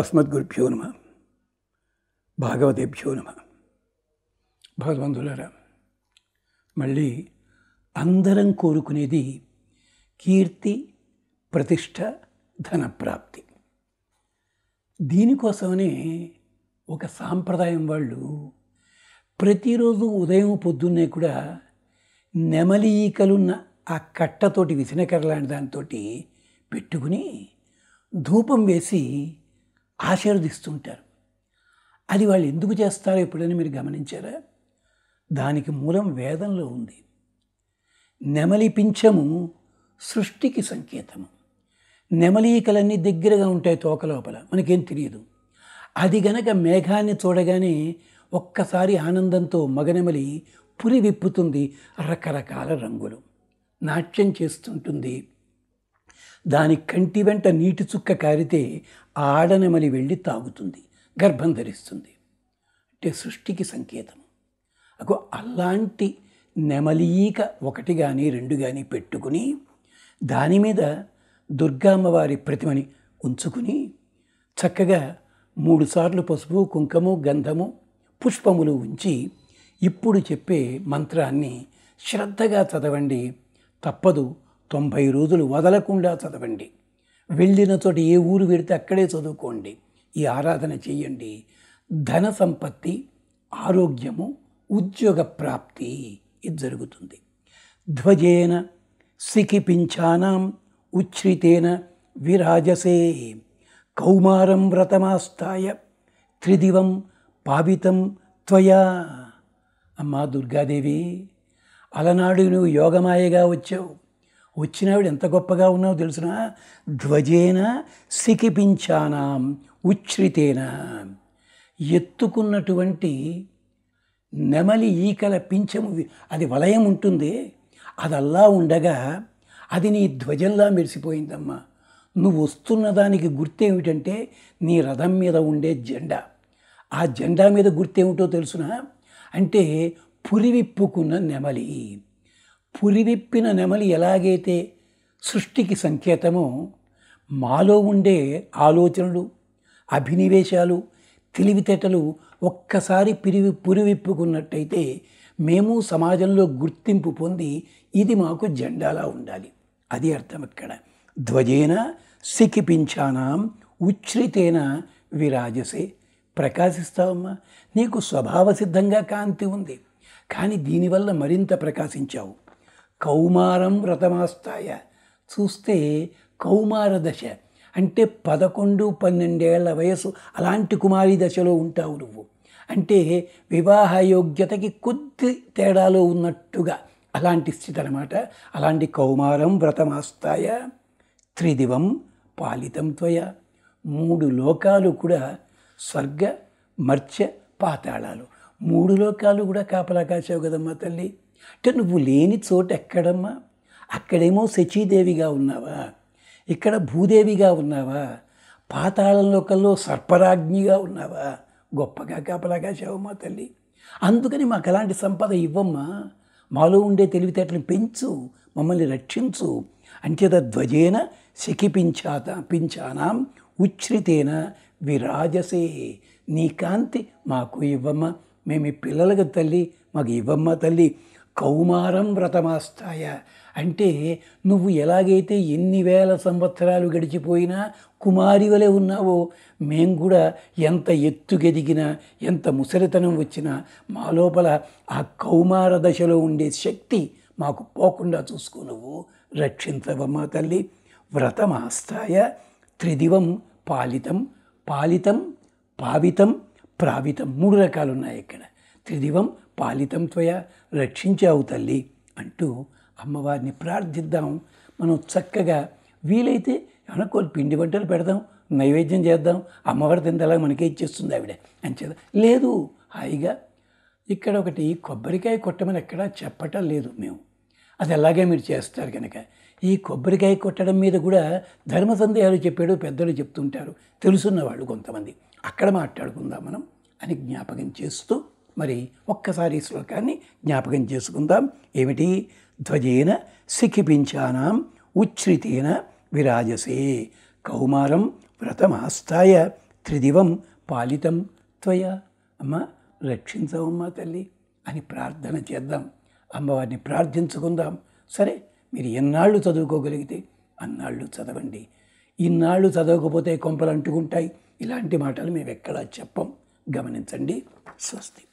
అస్మద్గురుభ్యో నమ భాగవతేభ్యో నమ భగవంతులరా మళ్ళీ అందరం కోరుకునేది కీర్తి ప్రతిష్ట ధనప్రాప్తి దీనికోసమనే ఒక సాంప్రదాయం వాళ్ళు ప్రతిరోజు ఉదయం పొద్దున్నే కూడా నెమలి ఈకలున్న ఆ కట్టతోటి విసినకర లాంటి దానితోటి పెట్టుకుని ధూపం వేసి ఆశీర్వదిస్తుంటారు అది వాళ్ళు ఎందుకు చేస్తారో ఎప్పుడైనా మీరు గమనించారా దానికి మూలం వేదంలో ఉంది నెమలి పింఛము సృష్టికి సంకేతము నెమలీకలన్నీ దగ్గరగా ఉంటాయి తోక లోపల మనకేం తెలియదు అది గనక మేఘాన్ని చూడగానే ఒక్కసారి ఆనందంతో మగనెమలి పురి విప్పుతుంది రకరకాల రంగులు నాట్యం చేస్తుంటుంది దాని కంటి వెంట నీటి చుక్క కారితే ఆడనమలి వెళ్ళి తాగుతుంది గర్భం ధరిస్తుంది అంటే సృష్టికి సంకేతం అకు అలాంటి నెమలీక ఒకటి కానీ రెండు కానీ పెట్టుకుని దాని మీద దుర్గామ్మవారి ప్రతిమని ఉంచుకుని చక్కగా మూడుసార్లు పసుపు కుంకము గంధము పుష్పములు ఉంచి ఇప్పుడు చెప్పే మంత్రాన్ని శ్రద్ధగా చదవండి తప్పదు తొంభై రోజులు వదలకుండా చదవండి వెళ్ళిన చోట ఏ ఊరు వెడితే అక్కడే చదువుకోండి ఈ ఆరాధన చేయండి ధన సంపత్తి ఆరోగ్యము ఉద్యోగ ప్రాప్తి ఇది జరుగుతుంది ధ్వజేన సికిపించానాం ఉచ్ఛ్రితేన విరాజసే కౌమారం వ్రతమాస్థాయ త్రిదివం పావితం త్వయా అమ్మా దుర్గాదేవి అలనాడు నువ్వు యోగమాయగా వచ్చావు వచ్చినావిడ ఎంత గొప్పగా ఉన్నావో తెలుసునా ధ్వజేన సికిపించానాం ఉచ్రితేన ఎత్తుకున్నటువంటి నెమలి ఈకల పింఛము అది వలయం ఉంటుంది అది అల్లా ఉండగా అది నీ ధ్వజంలా మెరిసిపోయిందమ్మా నువ్వు వస్తున్న దానికి గుర్తేమిటంటే నీ రథం మీద ఉండే జెండా ఆ జెండా మీద గుర్తేమిటో తెలుసునా అంటే పురివిప్పుకున్న నెమలి పురివిప్పిన నెమలి ఎలాగైతే సృష్టికి సంకేతమో మాలో ఉండే ఆలోచనలు అభినివేశాలు తెలివితేటలు ఒక్కసారి పిరివి పురివిప్పుకున్నట్టయితే మేము సమాజంలో గుర్తింపు పొంది ఇది మాకు జెండాలా ఉండాలి అది అర్థం ఇక్కడ ధ్వజేన సికిపించానా ఉచ్ఛ్రితేన విరాజసే ప్రకాశిస్తావమ్మా నీకు స్వభావసిద్ధంగా కాంతి ఉంది కానీ దీనివల్ల మరింత ప్రకాశించావు కౌమారం వ్రతమాస్తాయ చూస్తే కౌమార దశ అంటే పదకొండు పన్నెండేళ్ల వయసు అలాంటి కుమారి దశలో ఉంటావు నువ్వు అంటే వివాహ యోగ్యతకి కొద్ది తేడాలో ఉన్నట్టుగా అలాంటి స్థితి అనమాట అలాంటి కౌమారం వ్రతమాస్తాయ త్రిదివం పాలితం త్వయ మూడు లోకాలు కూడా స్వర్గ మర్చ పాతాళాలు మూడు లోకాలు కూడా కాపలా కాశావు కదమ్మా తల్లి అంటే నువ్వు లేని చోట ఎక్కడమ్మా అక్కడేమో శచీదేవిగా ఉన్నావా ఇక్కడ భూదేవిగా ఉన్నావా పాతాళలోకల్లో సర్పరాజ్ఞిగా ఉన్నావా గొప్పగా కాపలాగా శవమా తల్లి అందుకని మాకు అలాంటి సంపద ఇవ్వమ్మా మాలో ఉండే తెలివితేటలు పెంచు మమ్మల్ని రక్షించు అంచేత ధ్వజేన శకిపించాత పించానాం ఉచ్రితేన విరాజసే నీ కాంతి మాకు ఇవ్వమ్మా మేము పిల్లలకు తల్లి మాకు ఇవ్వమ్మా తల్లి కౌమారం వ్రతమాస్థాయ అంటే నువ్వు ఎలాగైతే ఎన్ని వేల సంవత్సరాలు గడిచిపోయినా కుమారి వలె ఉన్నావో మేం కూడా ఎంత ఎత్తుగెదిగినా ఎంత ముసలితనం వచ్చినా మా లోపల ఆ కౌమార దశలో ఉండే శక్తి మాకు పోకుండా చూసుకో నువ్వు రక్షించవమ్మా తల్లి వ్రతమాస్తాయ త్రిదివం పాలితం పాలితం పావితం ప్రావితం మూడు రకాలు ఉన్నాయి ఇక్కడ త్రిదివం పాలితం త్వయ రక్షించావు తల్లి అంటూ అమ్మవారిని ప్రార్థిద్దాం మనం చక్కగా వీలైతే ఏమన్నా పిండి వంటలు పెడదాం నైవేద్యం చేద్దాం అమ్మవారి తిందలా మనకే ఇచ్చేస్తుంది ఆవిడ అని చేద్దాం లేదు హాయిగా ఇక్కడ ఒకటి కొబ్బరికాయ కొట్టమని ఎక్కడా చెప్పటం లేదు మేము అది అలాగే మీరు చేస్తారు కనుక ఈ కొబ్బరికాయ కొట్టడం మీద కూడా ధర్మ సందేహాలు చెప్పాడు పెద్దలు చెప్తుంటారు తెలుసున్న వాళ్ళు కొంతమంది అక్కడ మాట్లాడుకుందాం మనం అని జ్ఞాపకం చేస్తూ మరి ఒక్కసారి ఈ శ్లోకాన్ని జ్ఞాపకం చేసుకుందాం ఏమిటి ధ్వజేన శిఖిపించానాం ఉచ్ఛ్రితేన విరాజసే కౌమారం వ్రతమాస్థాయ త్రిదివం పాలితం త్వయ అమ్మ రక్షించవమ్మ తల్లి అని ప్రార్థన చేద్దాం అమ్మవారిని ప్రార్థించుకుందాం సరే మీరు ఎన్నాళ్ళు చదువుకోగలిగితే అన్నాళ్ళు చదవండి ఇన్నాళ్ళు చదవకపోతే కొంపలు అంటుకుంటాయి ఇలాంటి మాటలు మేము ఎక్కడా చెప్పం గమనించండి స్వస్తి